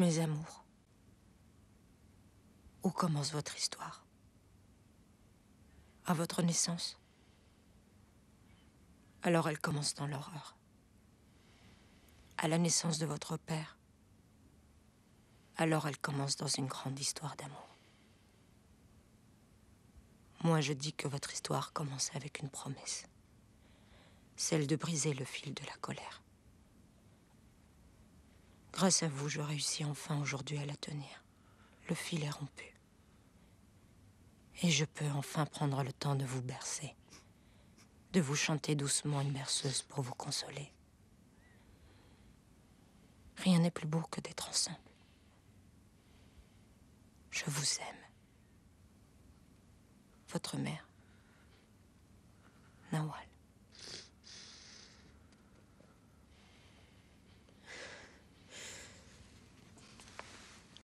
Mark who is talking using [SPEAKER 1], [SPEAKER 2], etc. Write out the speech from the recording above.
[SPEAKER 1] Mes amours, où commence votre histoire À votre naissance Alors elle commence dans l'horreur. À la naissance de votre père, alors elle commence dans une grande histoire d'amour. Moi, je dis que votre histoire commence avec une promesse. Celle de briser le fil de la colère. Grâce à vous, je réussis enfin aujourd'hui à la tenir. Le fil est rompu. Et je peux enfin prendre le temps de vous bercer, de vous chanter doucement une berceuse pour vous consoler. Rien n'est plus beau que d'être ensemble.
[SPEAKER 2] Je vous aime. Votre mère, Nawal.